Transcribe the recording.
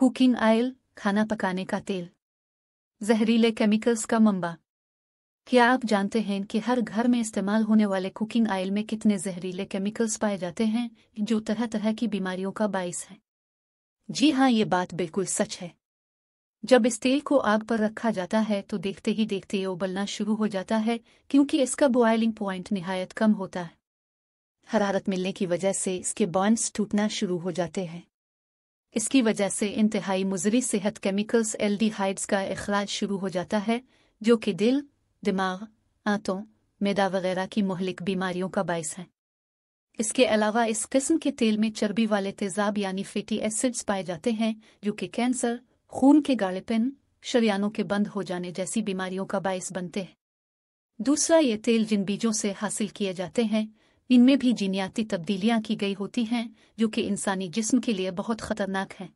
cooking oil खाना पकाने का तेल जहरीले केमिकल्स का मंबा क्या आप जानते हैं कि हर घर में इस्तेमाल होने वाले कुकिंग आयल में कितने जहरीले केमिकल्स पाए जाते हैं जो तरह तरह की बीमारियों का बायस हैं जी हाँ ये बात बिल्कुल सच है जब इस तेल को आग पर रखा जाता है तो देखते ही देखते ये उबलना शुरू हो जाता है क्योंकि इसका बॉयलिंग पॉइंट निहायत कम होता है हरारत मिलने की वजह से इसके बॉन्ड्स टूटना शुरू हो जाते हैं इसकी वजह से इंतहाई मुजरी सेहत केमिकल्स एल्डिहाइड्स का अखराज शुरू हो जाता है जो कि दिल दिमाग आंतों मैदा वगैरह की मोहलिक बीमारियों का बायस है इसके अलावा इस किस्म के तेल में चर्बी वाले तेजाब यानी फेटी एसिड्स पाए जाते हैं जो कि कैंसर खून के गाड़ेपिन शरियानों के बंद हो जाने जैसी बीमारियों का बायस बनते हैं दूसरा ये तेल जिन बीजों से हासिल किए जाते हैं इनमें भी जीनियाती तब्दीलियां की गई होती हैं जो कि इंसानी जिस्म के लिए बहुत खतरनाक हैं